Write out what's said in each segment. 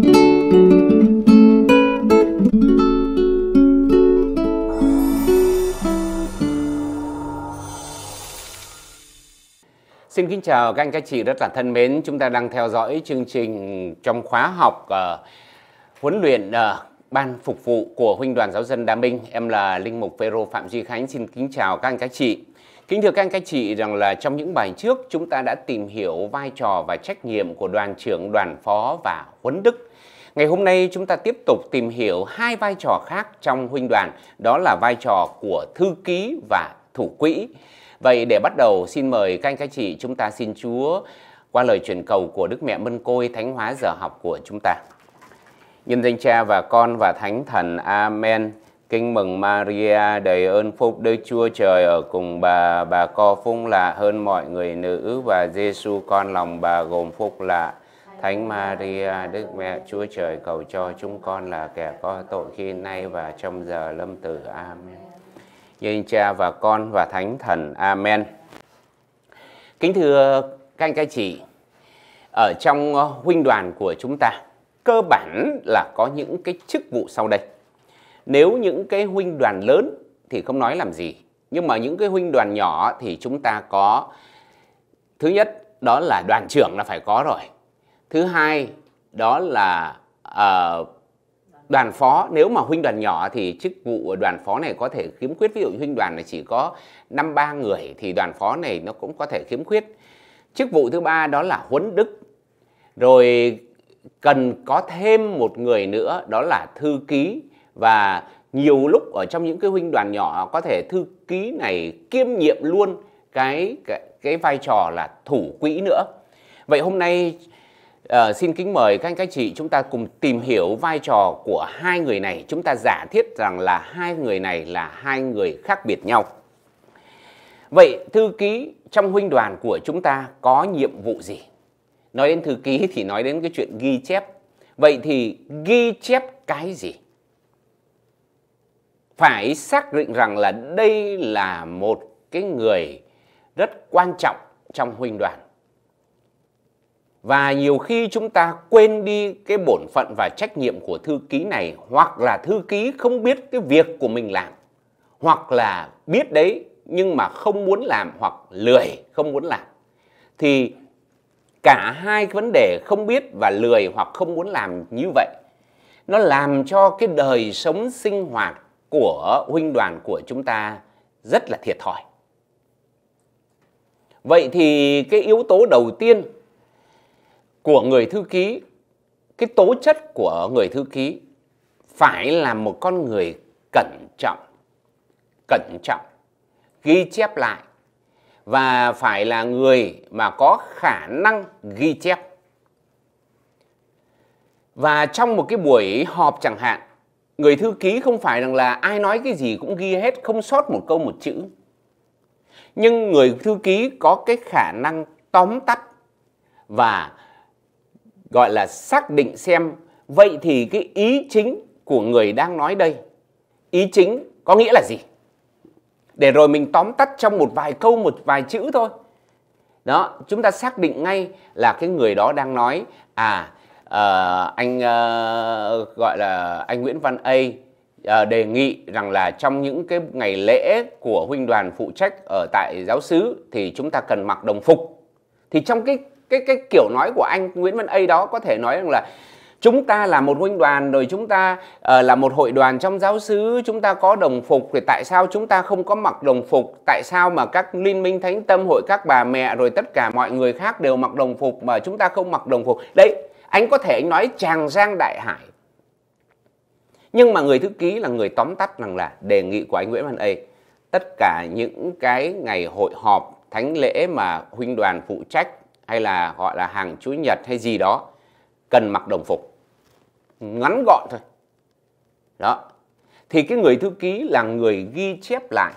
Xin kính chào các anh các chị rất là thân mến. Chúng ta đang theo dõi chương trình trong khóa học uh, huấn luyện uh, ban phục vụ của Huynh đoàn Giáo dân Đa Minh. Em là Linh Mục Phêrô Phạm Duy Khánh. Xin kính chào các anh các chị. Kính thưa các anh các chị rằng là trong những bài trước chúng ta đã tìm hiểu vai trò và trách nhiệm của đoàn trưởng, đoàn phó và huấn đức Ngày hôm nay chúng ta tiếp tục tìm hiểu hai vai trò khác trong huynh đoàn, đó là vai trò của thư ký và thủ quỹ. Vậy để bắt đầu xin mời các anh các chị chúng ta xin Chúa qua lời truyền cầu của Đức Mẹ Mân Côi thánh hóa giờ học của chúng ta. Nhân danh Cha và Con và Thánh Thần. Amen. Kinh mừng Maria đầy ơn phúc Đức Chúa Trời ở cùng bà, bà co phúc là hơn mọi người nữ và Giêsu con lòng bà gồm phúc lạ. Là Thánh Maria, Đức Mẹ Chúa Trời cầu cho chúng con là kẻ có tội khi nay và trong giờ lâm tử. Amen. Nhân cha và con và Thánh Thần. Amen. Kính thưa các anh các chị, ở trong huynh đoàn của chúng ta, cơ bản là có những cái chức vụ sau đây. Nếu những cái huynh đoàn lớn thì không nói làm gì, nhưng mà những cái huynh đoàn nhỏ thì chúng ta có thứ nhất đó là đoàn trưởng là phải có rồi thứ hai đó là uh, đoàn phó nếu mà huynh đoàn nhỏ thì chức vụ đoàn phó này có thể khiếm khuyết ví dụ huynh đoàn này chỉ có năm ba người thì đoàn phó này nó cũng có thể khiếm khuyết chức vụ thứ ba đó là huấn đức rồi cần có thêm một người nữa đó là thư ký và nhiều lúc ở trong những cái huynh đoàn nhỏ có thể thư ký này kiêm nhiệm luôn cái cái, cái vai trò là thủ quỹ nữa vậy hôm nay Ờ, xin kính mời các anh các chị chúng ta cùng tìm hiểu vai trò của hai người này. Chúng ta giả thiết rằng là hai người này là hai người khác biệt nhau. Vậy thư ký trong huynh đoàn của chúng ta có nhiệm vụ gì? Nói đến thư ký thì nói đến cái chuyện ghi chép. Vậy thì ghi chép cái gì? Phải xác định rằng là đây là một cái người rất quan trọng trong huynh đoàn và nhiều khi chúng ta quên đi cái bổn phận và trách nhiệm của thư ký này hoặc là thư ký không biết cái việc của mình làm hoặc là biết đấy nhưng mà không muốn làm hoặc lười không muốn làm thì cả hai vấn đề không biết và lười hoặc không muốn làm như vậy nó làm cho cái đời sống sinh hoạt của huynh đoàn của chúng ta rất là thiệt thòi vậy thì cái yếu tố đầu tiên của người thư ký cái tố chất của người thư ký phải là một con người cẩn trọng cẩn trọng ghi chép lại và phải là người mà có khả năng ghi chép và trong một cái buổi họp chẳng hạn người thư ký không phải rằng là ai nói cái gì cũng ghi hết không sót một câu một chữ nhưng người thư ký có cái khả năng tóm tắt và gọi là xác định xem vậy thì cái ý chính của người đang nói đây ý chính có nghĩa là gì để rồi mình tóm tắt trong một vài câu một vài chữ thôi đó chúng ta xác định ngay là cái người đó đang nói à uh, anh uh, gọi là anh Nguyễn Văn A uh, đề nghị rằng là trong những cái ngày lễ của huynh đoàn phụ trách ở tại giáo sứ thì chúng ta cần mặc đồng phục thì trong cái cái cái kiểu nói của anh Nguyễn Văn A đó có thể nói rằng là chúng ta là một huynh đoàn rồi chúng ta uh, là một hội đoàn trong giáo xứ chúng ta có đồng phục thì tại sao chúng ta không có mặc đồng phục tại sao mà các liên minh thánh tâm hội các bà mẹ rồi tất cả mọi người khác đều mặc đồng phục mà chúng ta không mặc đồng phục đấy anh có thể anh nói tràng giang đại hải nhưng mà người thư ký là người tóm tắt rằng là đề nghị của anh Nguyễn Văn A tất cả những cái ngày hội họp thánh lễ mà huynh đoàn phụ trách hay là gọi là hàng chủ nhật hay gì đó cần mặc đồng phục ngắn gọn thôi đó thì cái người thư ký là người ghi chép lại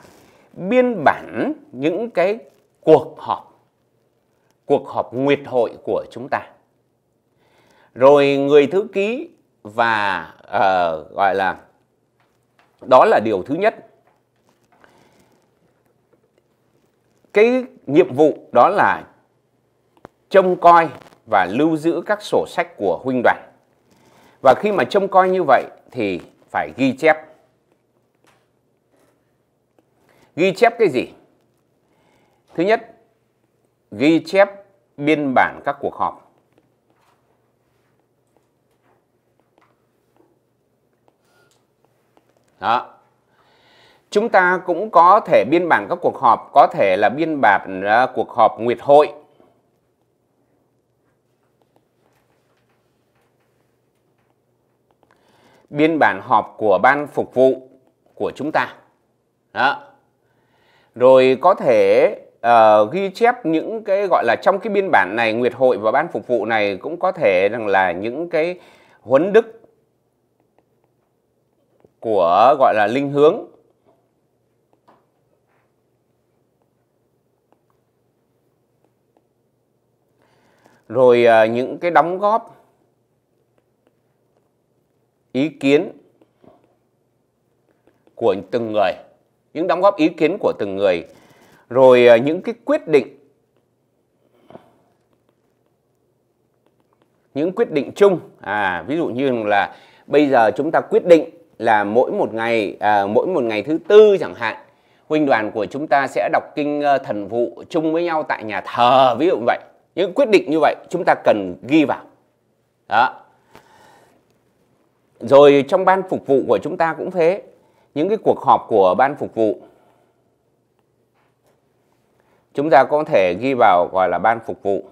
biên bản những cái cuộc họp cuộc họp nguyệt hội của chúng ta rồi người thư ký và uh, gọi là đó là điều thứ nhất cái nhiệm vụ đó là trông coi và lưu giữ các sổ sách của huynh đoàn. Và khi mà trông coi như vậy thì phải ghi chép. Ghi chép cái gì? Thứ nhất, ghi chép biên bản các cuộc họp. Đó. Chúng ta cũng có thể biên bản các cuộc họp, có thể là biên bản uh, cuộc họp nguyệt hội, biên bản họp của ban phục vụ của chúng ta đó rồi có thể uh, ghi chép những cái gọi là trong cái biên bản này nguyệt hội và ban phục vụ này cũng có thể rằng là những cái huấn đức của gọi là linh hướng rồi uh, những cái đóng góp ý kiến của từng người những đóng góp ý kiến của từng người rồi ờ, những cái quyết định những quyết định chung à ví dụ như là bây giờ chúng ta quyết định là mỗi một ngày à, mỗi một ngày thứ tư chẳng hạn huynh đoàn của chúng ta sẽ đọc kinh ờ, thần vụ chung với nhau tại nhà thờ ví dụ như vậy những quyết định như vậy chúng ta cần ghi vào đó rồi trong ban phục vụ của chúng ta cũng thế những cái cuộc họp của ban phục vụ chúng ta có thể ghi vào gọi là ban phục vụ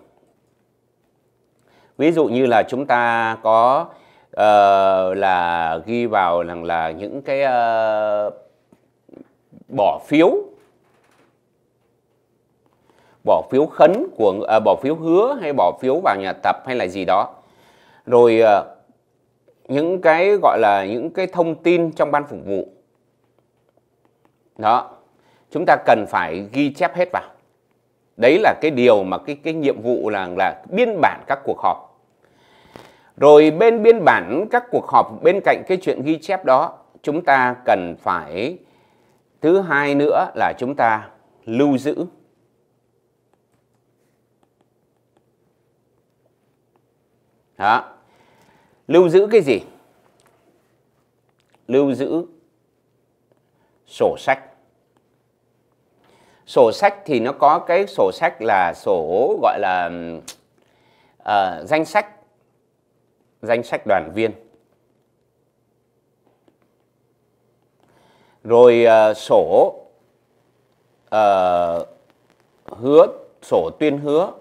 ví dụ như là chúng ta có uh, là ghi vào rằng là những cái uh, bỏ phiếu bỏ phiếu khấn của uh, bỏ phiếu hứa hay bỏ phiếu vào nhà tập hay là gì đó rồi uh, những cái gọi là những cái thông tin trong ban phục vụ đó chúng ta cần phải ghi chép hết vào đấy là cái điều mà cái cái nhiệm vụ là là biên bản các cuộc họp rồi bên biên bản các cuộc họp bên cạnh cái chuyện ghi chép đó chúng ta cần phải thứ hai nữa là chúng ta lưu giữ đó lưu giữ cái gì lưu giữ sổ sách sổ sách thì nó có cái sổ sách là sổ gọi là uh, danh sách danh sách đoàn viên rồi uh, sổ uh, hứa sổ tuyên hứa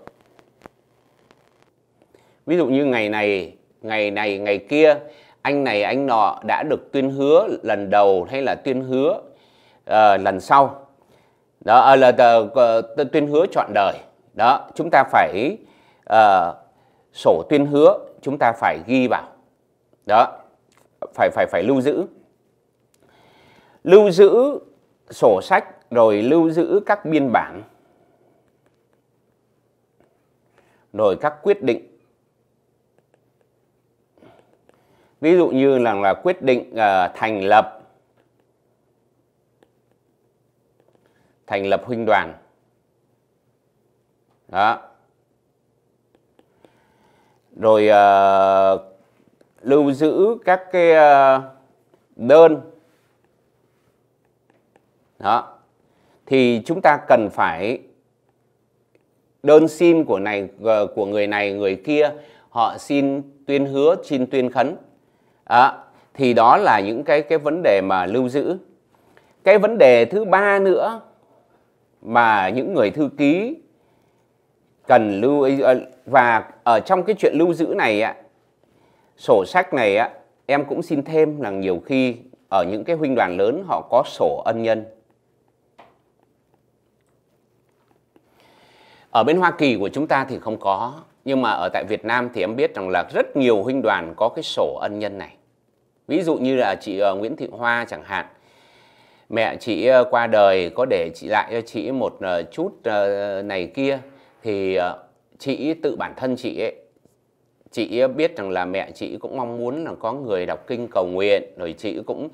ví dụ như ngày này ngày này ngày kia anh này anh nọ đã được tuyên hứa lần đầu hay là tuyên hứa uh, lần sau đó ờ, là uh, tuyên hứa chọn đời đó chúng ta phải uh, sổ tuyên hứa chúng ta phải ghi vào đó phải phải phải lưu giữ lưu giữ sổ sách rồi lưu giữ các biên bản rồi các quyết định ví dụ như là, là quyết định uh, thành lập thành lập huynh đoàn đó rồi uh, lưu giữ các cái uh, đơn đó thì chúng ta cần phải đơn xin của này của người này người kia họ xin tuyên hứa xin tuyên khấn à, thì đó là những cái cái vấn đề mà lưu giữ cái vấn đề thứ ba nữa mà những người thư ký cần lưu ý và ở trong cái chuyện lưu giữ này ạ sổ sách này á em cũng xin thêm là nhiều khi ở những cái huynh đoàn lớn họ có sổ ân nhân ở bên Hoa Kỳ của chúng ta thì không có nhưng mà ở tại Việt Nam thì em biết rằng là rất nhiều huynh đoàn có cái sổ ân nhân này ví dụ như là chị ờ, Nguyễn Thị Hoa chẳng hạn mẹ chị ờ, qua đời có để chị lại cho chị một ờ, chút này kia thì chị tự bản thân chị ấy chị biết rằng là mẹ chị cũng mong muốn là có người đọc kinh cầu nguyện rồi chị cũng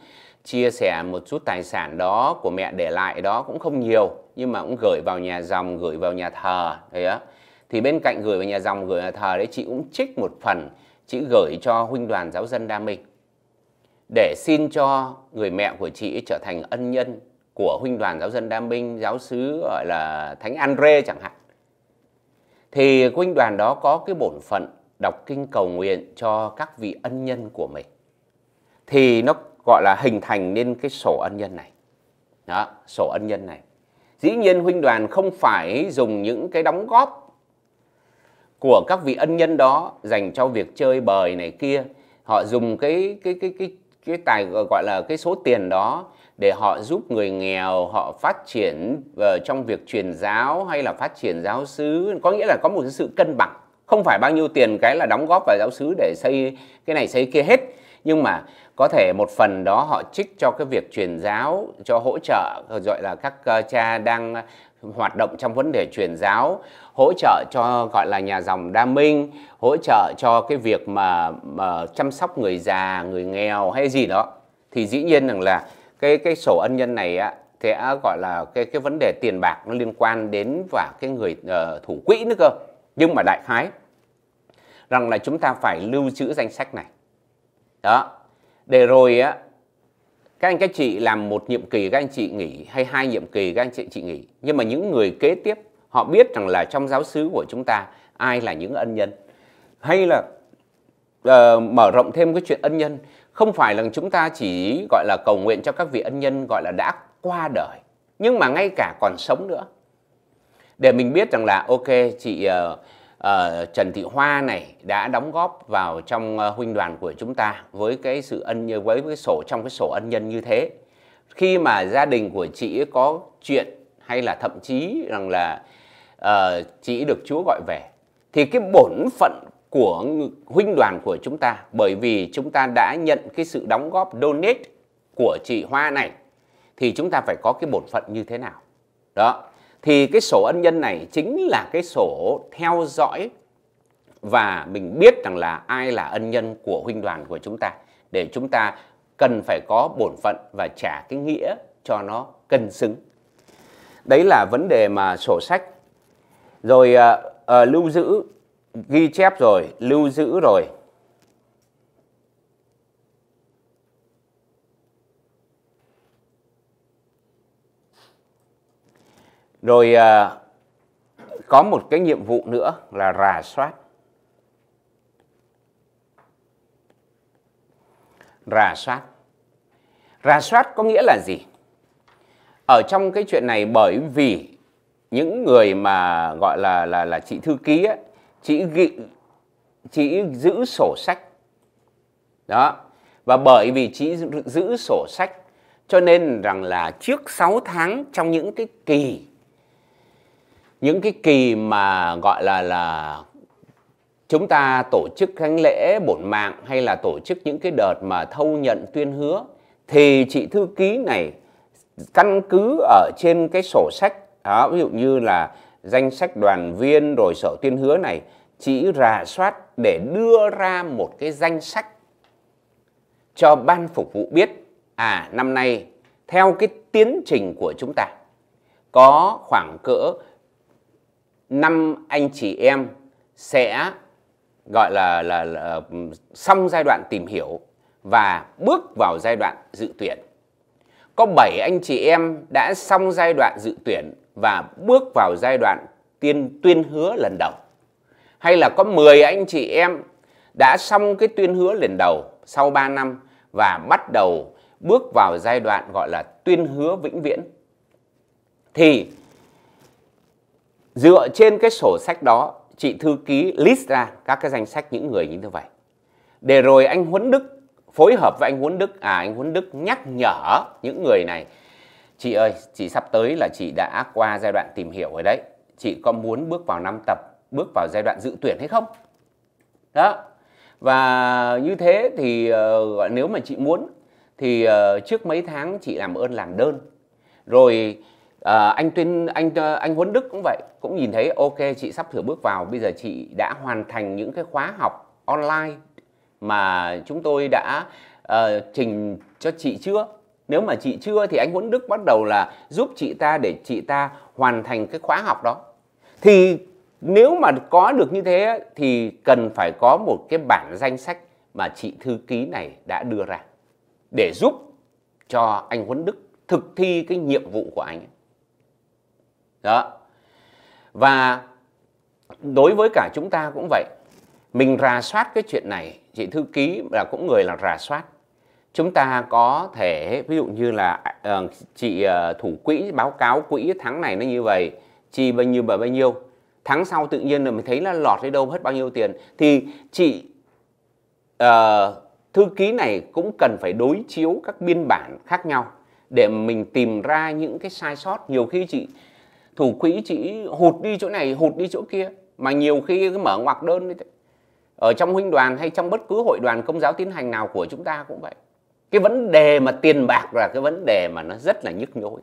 chia sẻ một chút tài sản đó của mẹ để lại đó cũng không nhiều nhưng mà cũng gửi vào nhà dòng gửi vào nhà thờ đấy á thì bên cạnh gửi vào nhà dòng gửi vào nhà thờ đấy chị cũng trích một phần chị gửi cho huynh đoàn giáo dân đa minh để xin cho người mẹ của chị trở thành ân nhân của huynh đoàn giáo dân Đam Minh, giáo sứ gọi là Thánh André chẳng hạn. Thì huynh đoàn đó có cái bổn phận đọc kinh cầu nguyện cho các vị ân nhân của mình. Thì nó gọi là hình thành nên cái sổ ân nhân này. Đó, sổ ân nhân này. Dĩ nhiên huynh đoàn không phải dùng những cái đóng góp của các vị ân nhân đó dành cho việc chơi bời này kia, họ dùng cái cái cái cái cái tài gọi là cái số tiền đó để họ giúp người nghèo họ phát triển uh, trong việc truyền giáo hay là phát triển giáo sứ có nghĩa là có một cái sự cân bằng không phải bao nhiêu tiền cái là đóng góp vào giáo sứ để xây cái này xây kia hết nhưng mà có thể một phần đó họ trích cho cái việc truyền giáo cho hỗ trợ gọi là các ờ, cha đang hoạt động trong vấn đề truyền giáo hỗ trợ cho gọi là nhà dòng đa minh hỗ trợ cho cái việc mà, mà chăm sóc người già người nghèo hay gì đó thì dĩ nhiên rằng là cái cái sổ ân nhân này á sẽ gọi là cái cái vấn đề tiền bạc nó liên quan đến và cái người uh, thủ quỹ nữa cơ nhưng mà đại khái rằng là chúng ta phải lưu trữ danh sách này đó để rồi á các anh các chị làm một nhiệm kỳ các anh chị nghỉ hay hai nhiệm kỳ các anh chị chị nghỉ nhưng mà những người kế tiếp họ biết rằng là trong giáo xứ của chúng ta ai là những ân nhân hay là uh, mở rộng thêm cái chuyện ân nhân không phải là chúng ta chỉ gọi là cầu nguyện cho các vị ân nhân gọi là đã qua đời nhưng mà ngay cả còn sống nữa để mình biết rằng là ok chị uh, uh, Trần Thị Hoa này đã đóng góp vào trong uh, huynh đoàn của chúng ta với cái sự ân như với cái sổ trong cái sổ ân nhân như thế khi mà gia đình của chị có chuyện hay là thậm chí rằng là uh, chị được Chúa gọi về thì cái bổn phận của huynh đoàn của chúng ta bởi vì chúng ta đã nhận cái sự đóng góp donate của chị Hoa này thì chúng ta phải có cái bổn phận như thế nào đó thì cái sổ ân nhân này chính là cái sổ theo dõi và mình biết rằng là ai là ân nhân của huynh đoàn của chúng ta để chúng ta cần phải có bổn phận và trả cái nghĩa cho nó cân xứng. Đấy là vấn đề mà sổ sách. Rồi à, à, lưu giữ ghi chép rồi, lưu giữ rồi rồi à, có một cái nhiệm vụ nữa là rà soát rà soát rà soát có nghĩa là gì ở trong cái chuyện này bởi vì những người mà gọi là là là chị thư ký ấy, chị ghi, chị giữ sổ sách đó và bởi vì chị giữ sổ sách cho nên rằng là trước 6 tháng trong những cái kỳ những cái kỳ mà gọi là là chúng ta tổ chức thánh lễ bổn mạng hay là tổ chức những cái đợt mà thâu nhận tuyên hứa thì chị thư ký này căn cứ ở trên cái sổ sách đó, ví dụ như là danh sách đoàn viên rồi sổ tuyên hứa này chỉ rà soát để đưa ra một cái danh sách cho ban phục vụ biết à năm nay theo cái tiến trình của chúng ta có khoảng cỡ năm anh chị em sẽ gọi là, là, là xong giai đoạn tìm hiểu và bước vào giai đoạn dự tuyển. Có 7 anh chị em đã xong giai đoạn dự tuyển và bước vào giai đoạn tiên tuyên hứa lần đầu. Hay là có 10 anh chị em đã xong cái tuyên hứa lần đầu sau 3 năm và bắt đầu bước vào giai đoạn gọi là tuyên hứa vĩnh viễn. Thì dựa trên cái sổ sách đó chị thư ký list ra các cái danh sách những người như thế vậy để rồi anh huấn đức phối hợp với anh huấn đức à anh huấn đức nhắc nhở những người này chị ơi chị sắp tới là chị đã qua giai đoạn tìm hiểu rồi đấy chị có muốn bước vào năm tập bước vào giai đoạn dự tuyển hay không đó và như thế thì uh, nếu mà chị muốn thì uh, trước mấy tháng chị làm ơn làm đơn rồi à, anh tuyên anh ờ, anh huấn đức cũng vậy cũng nhìn thấy ok chị sắp sửa bước vào bây giờ chị đã hoàn thành những cái khóa học online mà chúng tôi đã uh, trình cho chị chưa nếu mà chị chưa thì anh huấn đức bắt đầu là giúp chị ta để chị ta hoàn thành cái khóa học đó thì nếu mà có được như thế thì cần phải có một cái bản danh sách mà chị thư ký này đã đưa ra để giúp cho anh huấn đức thực thi cái nhiệm vụ của anh ấy đó và đối với cả chúng ta cũng vậy mình rà soát cái chuyện này chị thư ký là cũng người là rà soát chúng ta có thể ví dụ như là uh, chị uh, thủ quỹ báo cáo quỹ tháng này nó như vậy chi bao nhiêu bao nhiêu tháng sau tự nhiên là mình thấy là lọt đi đâu hết bao nhiêu tiền thì chị uh, thư ký này cũng cần phải đối chiếu các biên bản khác nhau để mình tìm ra những cái sai sót nhiều khi chị thủ quỹ chỉ hụt đi chỗ này hụt đi chỗ kia mà nhiều khi cứ mở ngoặc đơn như ở trong huynh đoàn hay trong bất cứ hội đoàn công giáo tiến hành nào của chúng ta cũng vậy cái vấn đề mà tiền bạc là cái vấn đề mà nó rất là nhức nhối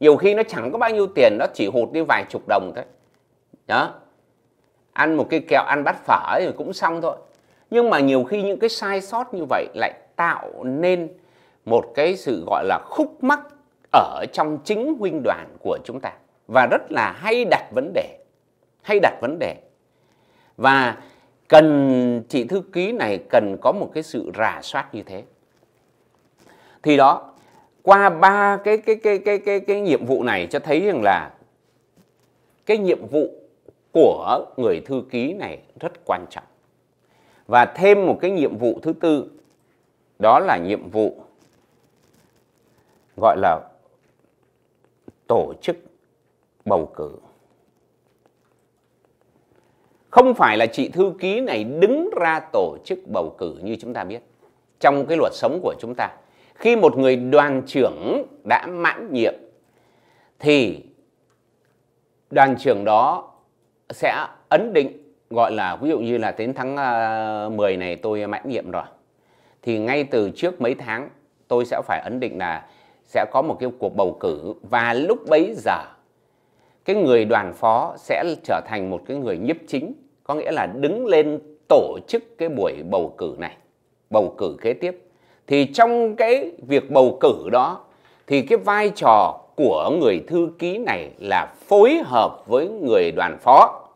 nhiều khi nó chẳng có bao nhiêu tiền nó chỉ hụt đi vài chục đồng thôi đó ăn một cái kẹo ăn bát phở thì cũng xong thôi nhưng mà nhiều khi những cái sai sót như vậy lại tạo nên một cái sự gọi là khúc mắc ở trong chính huynh đoàn của chúng ta và rất là hay đặt vấn đề hay đặt vấn đề và cần chị thư ký này cần có một cái sự rà soát như thế thì đó qua ba cái cái cái cái cái cái nhiệm vụ này cho thấy rằng là cái nhiệm vụ của người thư ký này rất quan trọng và thêm một cái nhiệm vụ thứ tư đó là nhiệm vụ gọi là tổ chức bầu cử không phải là chị thư ký này đứng ra tổ chức bầu cử như chúng ta biết trong cái luật sống của chúng ta khi một người đoàn trưởng đã mãn nhiệm thì đoàn trưởng đó sẽ ấn định gọi là ví dụ như là đến tháng 10 ờ, này tôi mãn nhiệm rồi thì ngay từ trước mấy tháng tôi sẽ phải ấn định là sẽ có một cái cuộc bầu cử và lúc bấy giờ cái người đoàn phó sẽ trở thành một cái người nhiếp chính có nghĩa là đứng lên tổ chức cái buổi bầu cử này bầu cử kế tiếp thì trong cái việc bầu cử đó thì cái vai trò của người thư ký này là phối hợp với người đoàn phó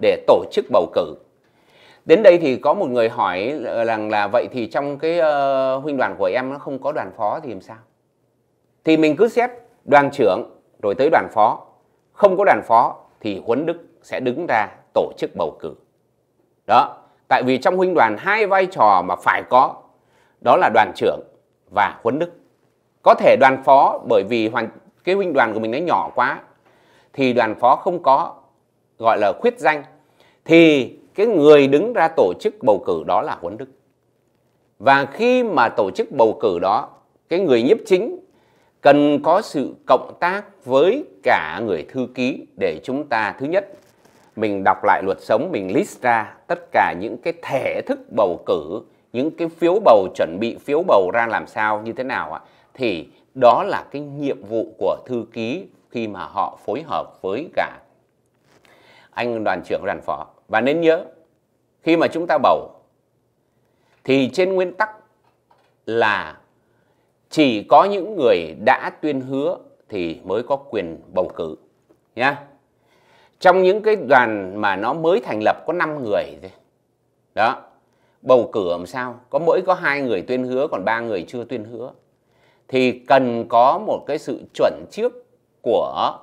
để tổ chức bầu cử đến đây thì có một người hỏi rằng là vậy thì trong cái uh, huynh đoàn của em nó không có đoàn phó thì làm sao thì mình cứ xét đoàn trưởng rồi tới đoàn phó không có đoàn phó thì Huấn Đức sẽ đứng ra tổ chức bầu cử. Đó, tại vì trong huynh đoàn hai vai trò mà phải có đó là đoàn trưởng và Huấn Đức. Có thể đoàn phó bởi vì hoàn cái huynh đoàn của mình nó nhỏ quá thì đoàn phó không có gọi là khuyết danh thì cái người đứng ra tổ chức bầu cử đó là Huấn Đức. Và khi mà tổ chức bầu cử đó, cái người nhiếp chính cần có sự cộng tác với cả người thư ký để chúng ta thứ nhất mình đọc lại luật sống mình list ra tất cả những cái thể thức bầu cử những cái phiếu bầu chuẩn bị phiếu bầu ra làm sao như thế nào ạ thì đó là cái nhiệm vụ của thư ký khi mà họ phối hợp với cả anh đoàn trưởng đoàn phó và nên nhớ khi mà chúng ta bầu thì trên nguyên tắc là chỉ có những người đã tuyên hứa thì mới có quyền bầu cử nhá trong những cái đoàn mà nó mới thành lập có 5 người thôi đó bầu cử làm sao có mỗi có hai người tuyên hứa còn ba người chưa tuyên hứa thì cần có một cái sự chuẩn trước của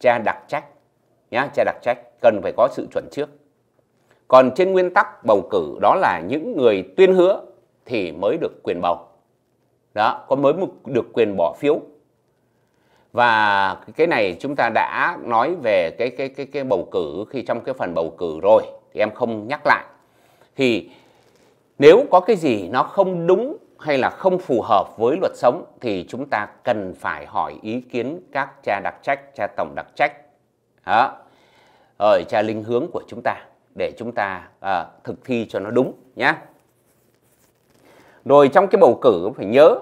cha đặc trách nhá cha đặc trách cần phải có sự chuẩn trước còn trên nguyên tắc bầu cử đó là những người tuyên hứa thì mới được quyền bầu đó có mới được quyền bỏ phiếu và cái này chúng ta đã nói về cái cái cái cái bầu cử khi trong cái phần bầu cử rồi thì em không nhắc lại thì nếu có cái gì nó không đúng hay là không phù hợp với luật sống thì chúng ta cần phải hỏi ý kiến các cha đặc trách cha tổng đặc trách đó ở cha linh hướng của chúng ta để chúng ta à, thực thi cho nó đúng nhé rồi trong cái bầu cử phải nhớ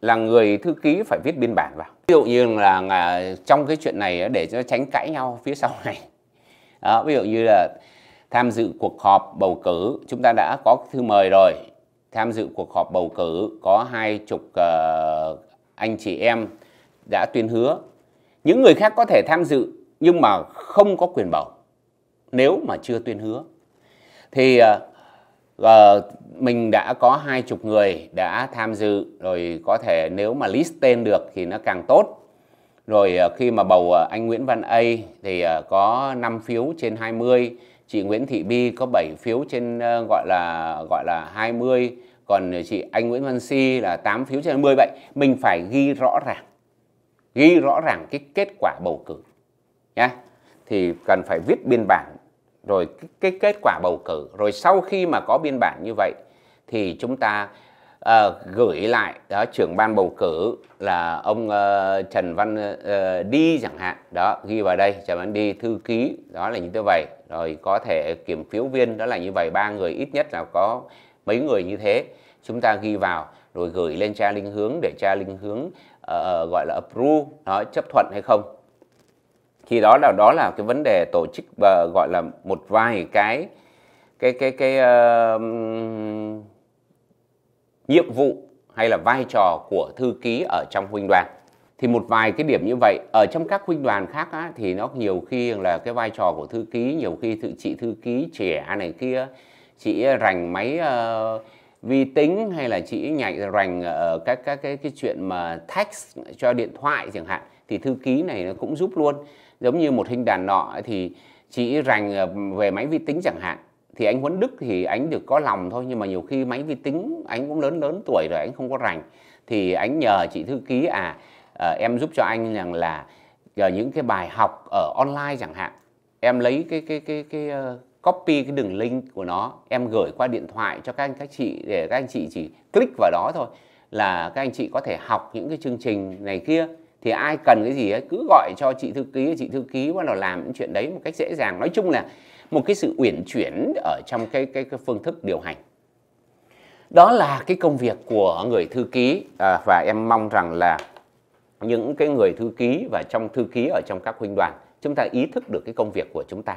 là người thư ký phải viết biên bản vào ví dụ như là, à, trong cái chuyện này để cho tránh cãi nhau phía sau này đó, ví dụ như là tham dự cuộc họp bầu cử chúng ta đã có thư mời rồi tham dự cuộc họp bầu cử có hai chục uh, anh chị em đã tuyên hứa những người khác có thể tham dự nhưng mà không có quyền bầu nếu mà chưa tuyên hứa thì uh, và ờ, mình đã có hai chục người đã tham dự rồi có thể nếu mà list tên được thì nó càng tốt rồi ờ, khi mà bầu ờ, anh Nguyễn Văn A thì có 5 phiếu trên 20 chị Nguyễn Thị Bi có 7 phiếu trên gọi là gọi là 20 còn chị anh Nguyễn Văn Si là 8 phiếu trên 20 vậy mình phải ghi rõ ràng ghi rõ ràng cái kết quả bầu cử nhá thì cần phải viết biên bản rồi cái, cái kết quả bầu cử rồi sau khi mà có biên bản như vậy thì chúng ta uh, gửi lại đó trưởng ban bầu cử là ông uh, Trần Văn uh, đi chẳng hạn đó ghi vào đây Trần Văn đi thư ký đó là như thế vậy rồi có thể kiểm phiếu viên đó là như vậy ba người ít nhất là có mấy người như thế chúng ta ghi vào rồi gửi lên cha linh hướng để cha linh hướng uh, gọi là approve đó chấp thuận hay không khi đó là đó là cái vấn đề tổ chức và ờ, gọi là một vài cái cái cái cái uh, nhiệm vụ hay là vai trò của thư ký ở trong huynh đoàn thì một vài cái điểm như vậy ở trong các huynh đoàn khác á, thì nó nhiều khi là cái vai trò của thư ký nhiều khi tự chị thư ký trẻ này kia chị rành máy uh, vi tính hay là chị nhạy rành ở các các cái cái chuyện mà text cho điện thoại chẳng hạn thì thư ký này nó cũng giúp luôn giống như một hình đàn nọ thì chỉ rành ờ, về máy vi tính chẳng hạn thì anh Huấn Đức thì anh được có lòng thôi nhưng mà nhiều khi máy vi tính anh cũng lớn lớn tuổi rồi anh không có rành thì anh nhờ chị thư ký à, à em giúp cho anh rằng là giờ những cái bài học ở online chẳng hạn em lấy cái cái cái cái, cái ờ, uh, copy cái đường link của nó em gửi qua điện thoại cho các anh các chị để các anh chị chỉ click vào đó thôi là các anh chị có thể học những cái chương trình này kia thì ai cần cái gì ấy cứ gọi cho chị thư ký chị thư ký bắt đầu làm những chuyện đấy một cách dễ dàng nói chung là một cái sự uyển chuyển ở trong cái cái, cái phương thức điều hành đó là cái công việc của người thư ký à, và em mong rằng là những cái người thư ký và trong thư ký ở trong các huynh đoàn chúng ta ý thức được cái công việc của chúng ta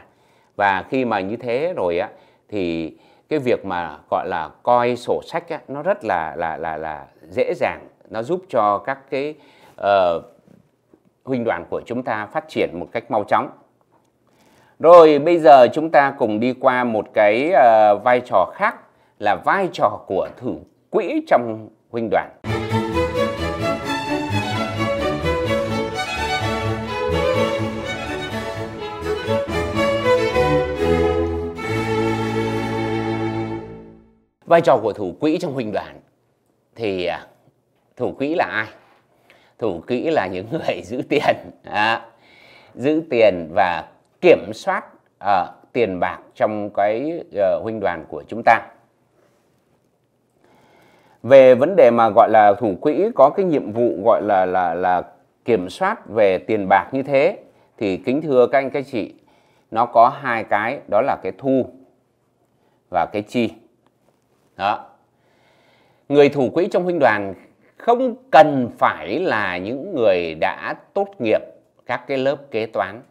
và khi mà như thế rồi á thì cái việc mà gọi là coi sổ sách á, nó rất là là là là dễ dàng nó giúp cho các cái uh, huynh đoàn của chúng ta phát triển một cách mau chóng. Rồi bây giờ chúng ta cùng đi qua một cái uh, vai trò khác là vai trò của thủ quỹ trong huynh đoàn. Vai trò của thủ quỹ trong huynh đoàn thì à, thủ quỹ là ai? thủ quỹ là những người giữ tiền à, giữ tiền và kiểm soát uh, tiền bạc trong cái uh, huynh đoàn của chúng ta về vấn đề mà gọi là thủ quỹ có cái nhiệm vụ gọi là là là kiểm soát về tiền bạc như thế thì kính thưa các anh các chị nó có hai cái đó là cái thu và cái chi đó người thủ quỹ trong huynh đoàn không cần phải là những người đã tốt nghiệp các cái lớp kế toán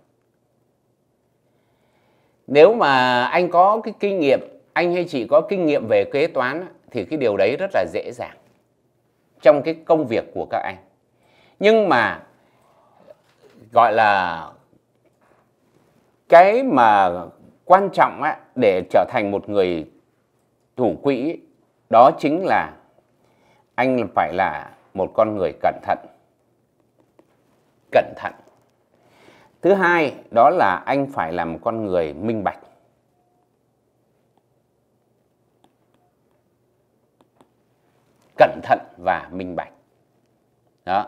nếu mà anh có cái kinh nghiệm anh hay chị có kinh nghiệm về kế toán thì cái điều đấy rất là dễ dàng trong cái công việc của các anh nhưng mà gọi là cái mà quan trọng á, để trở thành một người thủ quỹ đó chính là anh phải là một con người cẩn thận cẩn thận thứ hai đó là anh phải là một con người minh bạch cẩn thận và minh bạch đó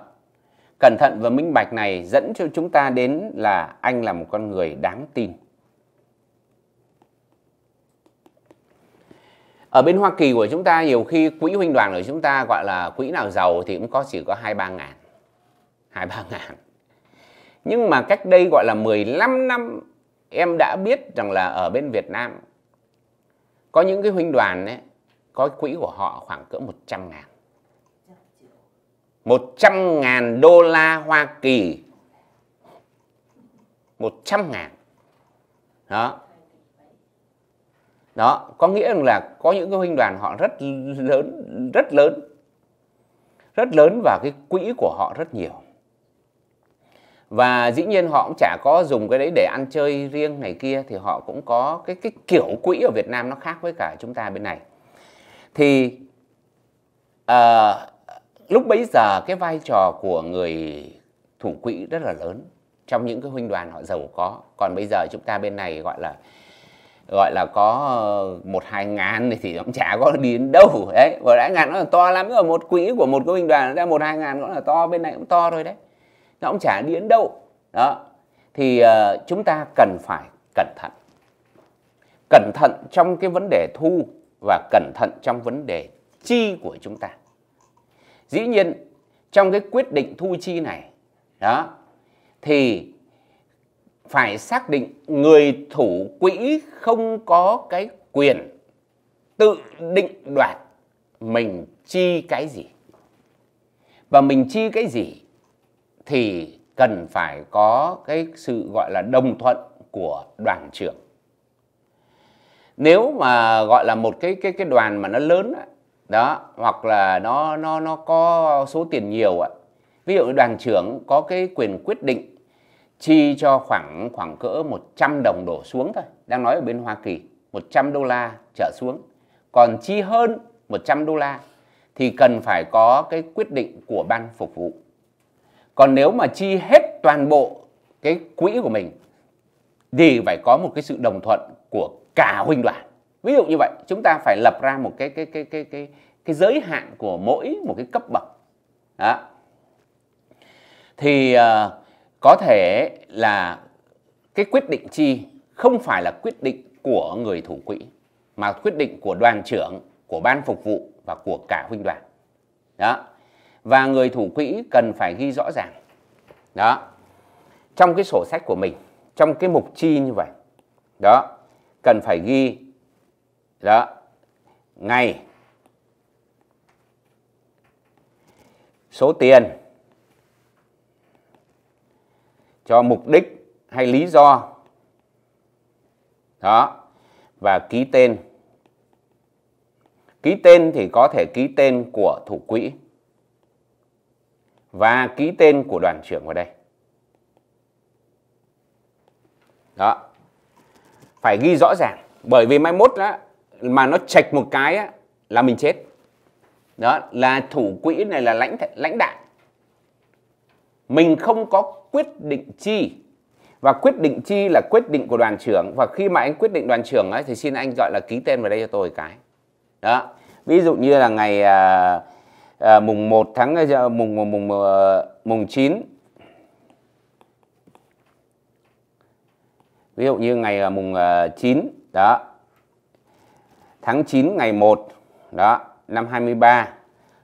cẩn thận và minh bạch này dẫn cho chúng ta đến là anh là một con người đáng tin ở bên Hoa Kỳ của chúng ta nhiều khi quỹ huynh đoàn của chúng ta gọi là quỹ nào giàu thì cũng có chỉ có hai ba ngàn hai ba ngàn nhưng mà cách đây gọi là 15 năm em đã biết rằng là ở bên Việt Nam có những cái huynh đoàn ấy có quỹ của họ khoảng cỡ 100 ngàn 100 ngàn đô la Hoa Kỳ 100 ngàn đó đó có nghĩa là có những cái huynh đoàn họ rất lớn rất lớn rất lớn và cái quỹ của họ rất nhiều và dĩ nhiên họ cũng chả có dùng cái đấy để ăn chơi riêng này kia thì họ cũng có cái cái kiểu quỹ ở Việt Nam nó khác với cả chúng ta bên này thì à, lúc bấy giờ cái vai trò của người thủ quỹ rất là lớn trong những cái huynh đoàn họ giàu có còn bây giờ chúng ta bên này gọi là gọi là có ờ, một hai ngàn thì cũng chả có đi đến đâu đấy và đã ngàn nó là to lắm rồi một quỹ của một cái binh đoàn ra một hai ngàn cũng là to bên này cũng to rồi đấy nó cũng chả đi đến đâu đó thì uh, chúng ta cần phải cẩn thận cẩn thận trong cái vấn đề thu và cẩn thận trong vấn đề chi của chúng ta dĩ nhiên trong cái quyết định thu chi này đó thì phải xác định người thủ quỹ không có cái quyền tự định đoạt mình chi cái gì và mình chi cái gì thì cần phải có cái sự gọi là đồng thuận của đoàn trưởng nếu mà gọi là một cái cái cái đoàn mà nó lớn đó, hoặc là nó nó nó có số tiền nhiều ạ ví dụ đoàn trưởng có cái quyền quyết định chi cho khoảng khoảng cỡ 100 đồng đổ xuống thôi đang nói ở bên Hoa Kỳ 100 đô la trở xuống còn chi hơn 100 đô la thì cần phải có cái quyết định của ban phục vụ còn nếu mà chi hết toàn bộ cái quỹ của mình thì phải có một cái sự đồng thuận của cả huynh đoàn ví dụ như vậy chúng ta phải lập ra một cái cái cái cái cái cái giới hạn của mỗi một cái cấp bậc đó thì uh, có thể là cái quyết định chi không phải là quyết định của người thủ quỹ mà quyết định của đoàn trưởng của ban phục vụ và của cả huynh đoàn đó và người thủ quỹ cần phải ghi rõ ràng đó trong cái sổ sách của mình trong cái mục chi như vậy đó cần phải ghi đó ngày số tiền cho mục đích hay lý do đó và ký tên ký tên thì có thể ký tên của thủ quỹ và ký tên của đoàn trưởng vào đây đó phải ghi rõ ràng bởi vì mai mốt đó, mà nó chạch một cái á, là mình chết đó là thủ quỹ này là lãnh lãnh đạo mình không có quyết định chi và quyết định chi là quyết định của đoàn trưởng và khi mà anh quyết định đoàn trưởng ấy thì xin anh gọi là ký tên vào đây cho tôi cái đó ví dụ như là ngày à, à, mùng 1 tháng à, mùng mùng mùng ờ, mùng 9 ví dụ như ngày à, mùng 9 à, đó tháng 9 ngày 1 đó năm 23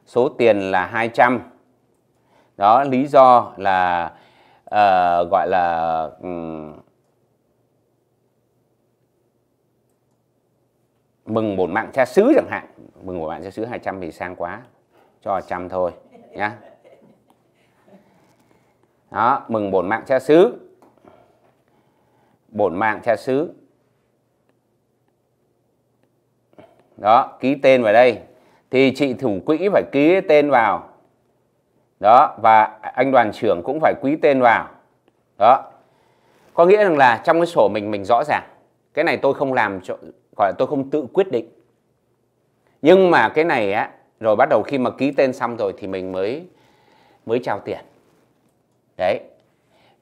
số tiền là 200 đó lý do là uh, gọi là um, mừng bổn mạng cha xứ chẳng hạn mừng bổn mạng cha xứ 200 thì sang quá cho trăm thôi nhá đó mừng bổn mạng cha xứ bổn mạng cha xứ đó ký tên vào đây thì chị thủ quỹ phải ký tên vào đó và anh đoàn trưởng cũng phải quý tên vào đó có nghĩa rằng là trong cái sổ mình mình rõ ràng cái này tôi không làm cho gọi là tôi không tự quyết định nhưng mà cái này á rồi bắt đầu khi mà ký tên xong rồi thì mình mới mới trao tiền đấy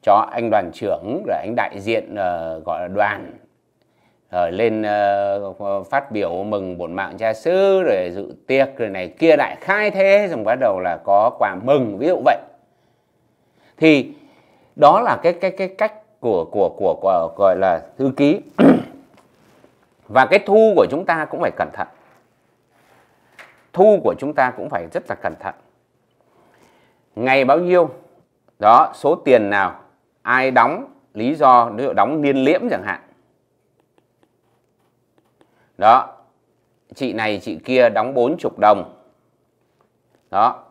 cho anh đoàn trưởng rồi anh đại diện uh, gọi là đoàn rồi ờ, lên uh, phát biểu mừng bổn mạng cha sư rồi dự tiệc rồi này kia đại khai thế rồi bắt đầu là có quà mừng ví dụ vậy thì đó là cái cái cái cách của của của, của gọi là thư ký và cái thu của chúng ta cũng phải cẩn thận thu của chúng ta cũng phải rất là cẩn thận ngày bao nhiêu đó số tiền nào ai đóng lý do ví dụ đóng niên liễm chẳng hạn đó chị này chị kia đóng 40 đồng đó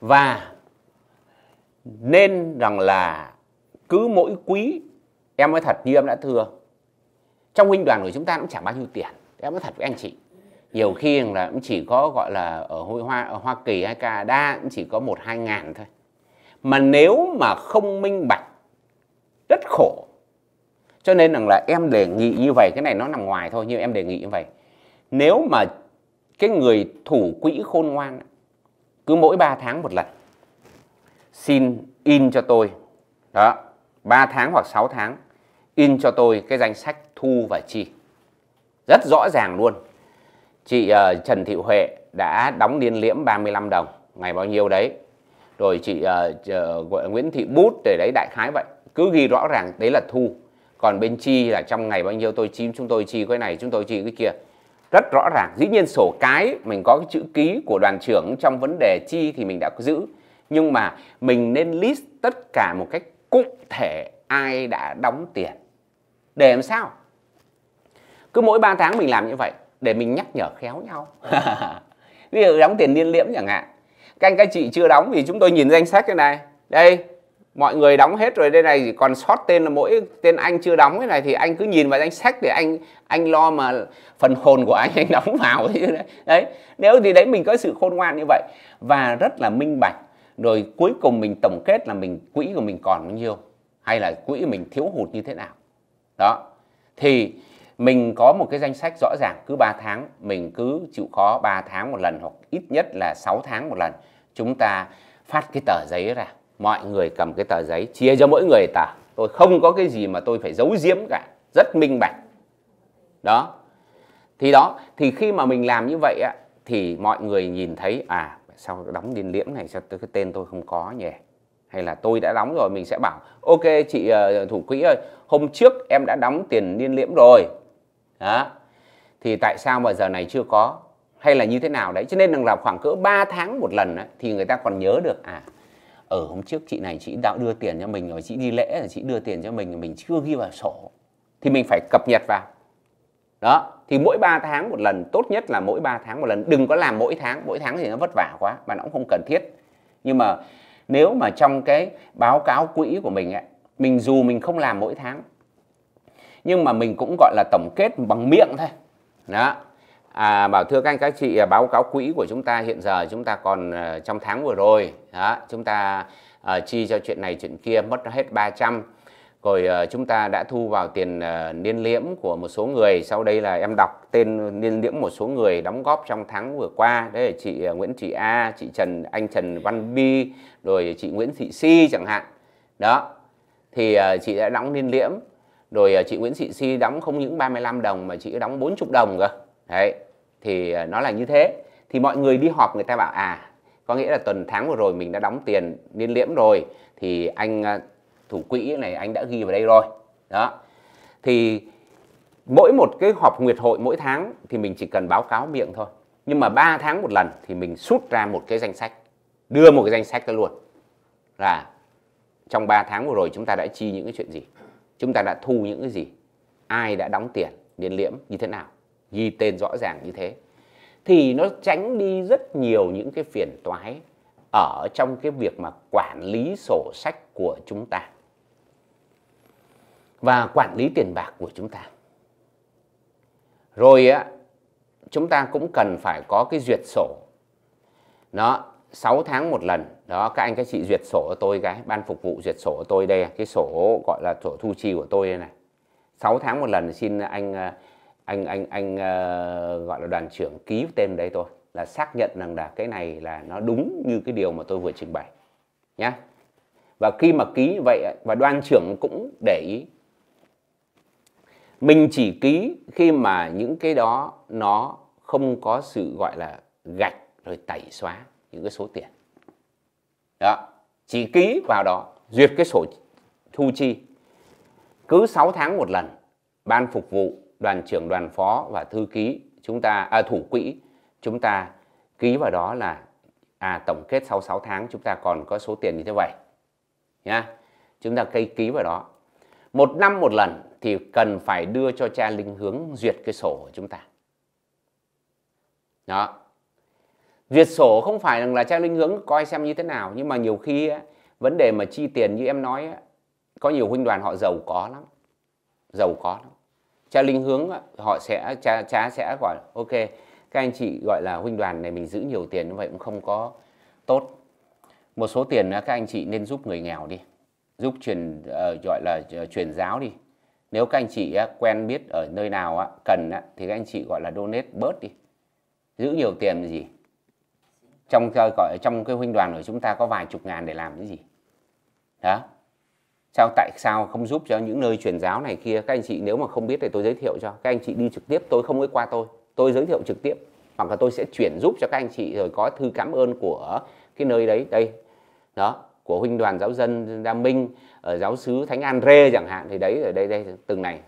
và nên rằng là cứ mỗi quý em nói thật như em đã thưa trong huynh đoàn của chúng ta cũng chẳng bao nhiêu tiền em nói thật với anh chị nhiều khi là cũng chỉ có gọi là ở hội hoa ở hoa kỳ hay canada cũng chỉ có một hai ngàn thôi mà nếu mà không minh bạch rất khổ cho nên rằng là em đề nghị như vậy cái này nó nằm ngoài thôi nhưng em đề nghị như vậy nếu mà cái người thủ quỹ khôn ngoan cứ mỗi 3 tháng một lần xin in cho tôi đó 3 tháng hoặc 6 tháng in cho tôi cái danh sách thu và chi rất rõ ràng luôn chị uh, Trần Thị Huệ đã đóng điên liễm 35 đồng ngày bao nhiêu đấy rồi chị uh, uh, Nguyễn Thị Bút để đấy đại khái vậy cứ ghi rõ ràng đấy là thu còn bên chi là trong ngày bao nhiêu tôi chi chúng tôi chi cái này chúng tôi chi cái kia rất rõ ràng dĩ nhiên sổ cái mình có cái chữ ký của đoàn trưởng trong vấn đề chi thì mình đã có giữ nhưng mà mình nên list tất cả một cách cụ thể ai đã đóng tiền để làm sao cứ mỗi 3 tháng mình làm như vậy để mình nhắc nhở khéo nhau ví dụ đóng tiền niên liễm chẳng hạn các anh các chị chưa đóng thì chúng tôi nhìn danh sách cái này đây mọi người đóng hết rồi đây này chỉ còn sót tên là mỗi tên anh chưa đóng cái này thì anh cứ nhìn vào danh sách để anh anh lo mà phần hồn của anh anh đóng vào đấy nếu thì đấy mình có sự khôn ngoan như vậy và rất là minh bạch rồi cuối cùng mình tổng kết là mình quỹ của mình còn bao nhiêu hay là quỹ mình thiếu hụt như thế nào đó thì mình có một cái danh sách rõ ràng cứ 3 tháng mình cứ chịu khó 3 tháng một lần hoặc ít nhất là 6 tháng một lần chúng ta phát cái tờ giấy ra mọi người cầm cái tờ giấy chia cho mỗi người tờ tôi không có cái gì mà tôi phải giấu giếm cả rất minh bạch đó thì đó thì khi mà mình làm như vậy á thì mọi người nhìn thấy à sao đóng điên liễm này sao cái tên tôi không có nhỉ hay là tôi đã đóng rồi mình sẽ bảo ok chị uh, thủ quỹ ơi hôm trước em đã đóng tiền niên liễm rồi đó thì tại sao mà giờ này chưa có hay là như thế nào đấy cho nên rằng là khoảng cỡ 3 tháng một lần ấy, thì người ta còn nhớ được à ở hôm trước chị này chị đã đưa tiền cho mình rồi chị đi lễ rồi chị đưa tiền cho mình rồi mình chưa ghi vào sổ thì mình phải cập nhật vào đó thì mỗi 3 tháng một lần tốt nhất là mỗi 3 tháng một lần đừng có làm mỗi tháng mỗi tháng thì nó vất vả quá và nó cũng không cần thiết nhưng mà nếu mà trong cái báo cáo quỹ của mình ấy, mình dù mình không làm mỗi tháng nhưng mà mình cũng gọi là tổng kết bằng miệng thôi đó À, bảo thưa các anh các chị à, báo cáo quỹ của chúng ta hiện giờ chúng ta còn uh, trong tháng vừa rồi đó, chúng ta uh, chi cho chuyện này chuyện kia mất hết 300 rồi uh, chúng ta đã thu vào tiền uh, niên liễm của một số người sau đây là em đọc tên niên liễm một số người đóng góp trong tháng vừa qua đấy là chị uh, Nguyễn Thị A chị Trần anh Trần Văn Bi rồi chị Nguyễn Thị Si chẳng hạn đó thì uh, chị đã đóng niên liễm rồi uh, chị Nguyễn Thị Si đóng không những 35 đồng mà chị đã đóng 40 đồng cơ đấy thì à, nó là như thế thì mọi người đi họp người ta bảo à có nghĩa là tuần tháng vừa rồi mình đã đóng tiền niên liễm rồi thì anh à, thủ quỹ này anh đã ghi vào đây rồi đó thì mỗi một cái họp nguyệt hội mỗi tháng thì mình chỉ cần báo cáo miệng thôi nhưng mà 3 tháng một lần thì mình rút ra một cái danh sách đưa một cái danh sách ra luôn là trong 3 tháng vừa rồi chúng ta đã chi những cái chuyện gì chúng ta đã thu những cái gì ai đã đóng tiền niên liễm như thế nào ghi tên rõ ràng như thế thì nó tránh đi rất nhiều những cái phiền toái ở trong cái việc mà quản lý sổ sách của chúng ta và quản lý tiền bạc của chúng ta rồi á chúng ta cũng cần phải có cái duyệt sổ nó 6 tháng một lần đó các anh các chị duyệt sổ của tôi cái ban phục vụ duyệt sổ của tôi đây cái sổ gọi là sổ thu chi của tôi đây này 6 tháng một lần xin anh à, anh anh anh uh, gọi là đoàn trưởng ký tên đấy tôi là xác nhận rằng là cái này là nó đúng như cái điều mà tôi vừa trình bày nhé và khi mà ký như vậy và đoàn trưởng cũng để ý mình chỉ ký khi mà những cái đó nó không có sự gọi là gạch rồi tẩy xóa những cái số tiền đó chỉ ký vào đó duyệt cái sổ thu chi cứ 6 tháng một lần ban phục vụ đoàn trưởng đoàn phó và thư ký chúng ta à, thủ quỹ chúng ta ký vào đó là à tổng kết sau 6 tháng chúng ta còn có số tiền như thế vậy nhá chúng ta cây ký vào đó một năm một lần thì cần phải đưa cho cha linh hướng duyệt cái sổ của chúng ta đó duyệt sổ không phải là cha linh hướng coi xem như thế nào nhưng mà nhiều khi vấn đề mà chi tiền như em nói có nhiều huynh đoàn họ giàu có lắm giàu có lắm cha linh hướng họ sẽ cha cha sẽ gọi ok các anh chị gọi là huynh đoàn này mình giữ nhiều tiền như vậy cũng không có tốt một số tiền các anh chị nên giúp người nghèo đi giúp truyền ờ, gọi là ờ, truyền giáo đi nếu các anh chị quen biết ở nơi nào cần thì các anh chị gọi là donate bớt đi giữ nhiều tiền là gì trong gọi trong cái huynh đoàn của chúng ta có vài chục ngàn để làm cái gì đó sao tại sao không giúp cho những nơi truyền giáo này kia các anh chị nếu mà không biết thì tôi giới thiệu cho các anh chị đi trực tiếp tôi không có qua tôi tôi giới thiệu trực tiếp hoặc là tôi sẽ chuyển giúp cho các anh chị rồi có thư cảm ơn của cái nơi đấy đây đó của huynh đoàn giáo dân Đa Minh ở ờ, giáo sứ Thánh an rê chẳng hạn thì đấy ở đây đây từng này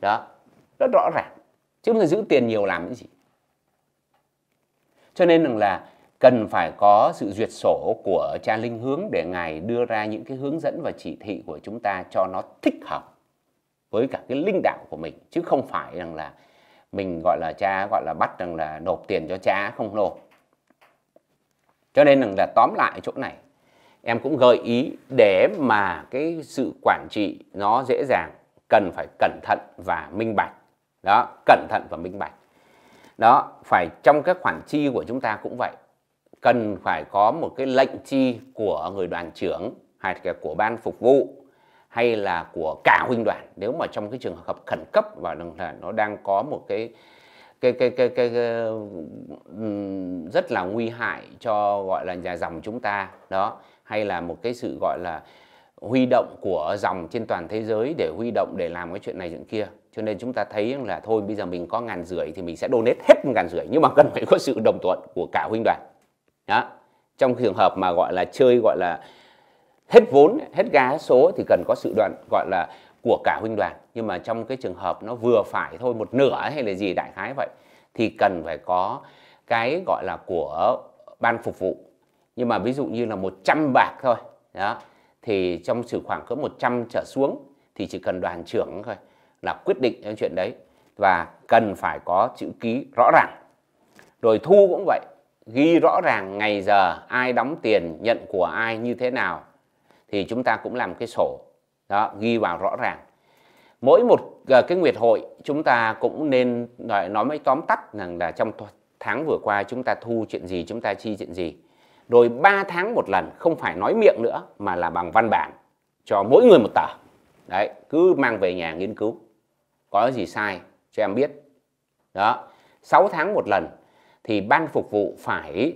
đó rất rõ ràng chứ không thể giữ tiền nhiều làm cái gì cho nên rằng là cần phải có sự duyệt sổ của cha linh hướng để ngài đưa ra những cái hướng dẫn và chỉ thị của chúng ta cho nó thích hợp với cả cái linh đạo của mình chứ không phải rằng là mình gọi là cha gọi là bắt rằng là nộp tiền cho cha không nộp cho nên rằng là tóm lại chỗ này em cũng gợi ý để mà cái sự quản trị nó dễ dàng cần phải cẩn thận và minh bạch đó cẩn thận và minh bạch đó phải trong các khoản chi của chúng ta cũng vậy cần phải có một cái lệnh chi của người đoàn trưởng hay là của ban phục vụ hay là của cả huynh đoàn nếu mà trong cái trường hợp khẩn cấp và đồng thời nó đang có một cái cái cái cái cái, cái rất là nguy hại cho gọi là nhà dòng chúng ta đó hay là một cái sự gọi là huy động của dòng trên toàn thế giới để huy động để làm cái chuyện này chuyện kia cho nên chúng ta thấy là thôi bây giờ mình có ngàn rưỡi thì mình sẽ donate hết ngàn rưỡi nhưng mà cần phải có sự đồng thuận của cả huynh đoàn đó trong trường hợp mà gọi là chơi gọi là hết vốn hết ga số thì cần có sự đoạn gọi là của cả huynh đoàn nhưng mà trong cái trường hợp nó vừa phải thôi một nửa hay là gì đại khái vậy thì cần phải có cái gọi là của ban phục vụ nhưng mà ví dụ như là 100 bạc thôi đó thì trong sự khoảng cỡ 100 trở xuống thì chỉ cần đoàn trưởng thôi là quyết định cái chuyện đấy và cần phải có chữ ký rõ ràng rồi thu cũng vậy ghi rõ ràng ngày giờ ai đóng tiền nhận của ai như thế nào thì chúng ta cũng làm cái sổ đó ghi vào rõ ràng mỗi một ờ, cái nguyệt hội chúng ta cũng nên nói mấy tóm tắt rằng là trong tháng vừa qua chúng ta thu chuyện gì chúng ta chi chuyện gì rồi 3 tháng một lần không phải nói miệng nữa mà là bằng văn bản cho mỗi người một tờ đấy cứ mang về nhà nghiên cứu có gì sai cho em biết đó 6 tháng một lần thì ban phục vụ phải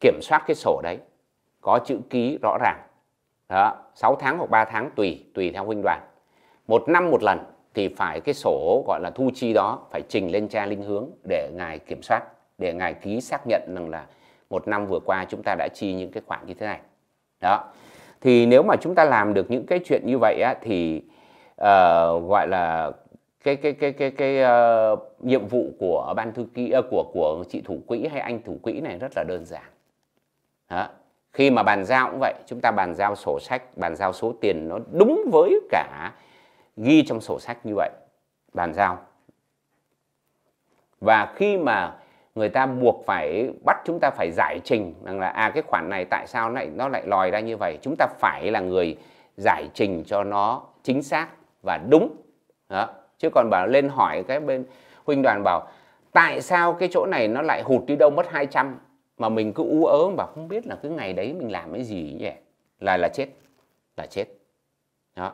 kiểm soát cái sổ đấy có chữ ký rõ ràng đó, 6 tháng hoặc 3 tháng tùy tùy theo huynh đoàn một năm một lần thì phải cái sổ gọi là thu chi đó phải trình lên cha linh hướng để ngài kiểm soát để ngài ký xác nhận rằng là một năm vừa qua chúng ta đã chi những cái khoản như thế này đó thì nếu mà chúng ta làm được những cái chuyện như vậy á, thì uh, gọi là cái cái cái cái cái uh, nhiệm vụ của ban thư ký uh, của của chị thủ quỹ hay anh thủ quỹ này rất là đơn giản Đó. khi mà bàn giao cũng vậy chúng ta bàn giao sổ sách bàn giao số tiền nó đúng với cả ghi trong sổ sách như vậy bàn giao và khi mà người ta buộc phải bắt chúng ta phải giải trình rằng là à cái khoản này tại sao lại nó lại lòi ra như vậy chúng ta phải là người giải trình cho nó chính xác và đúng Đó chứ còn bảo lên hỏi cái bên huynh đoàn bảo tại sao cái chỗ này nó lại hụt đi đâu mất 200 mà mình cứ ú ớ mà không biết là cứ ngày đấy mình làm cái gì nhỉ là là chết là chết đó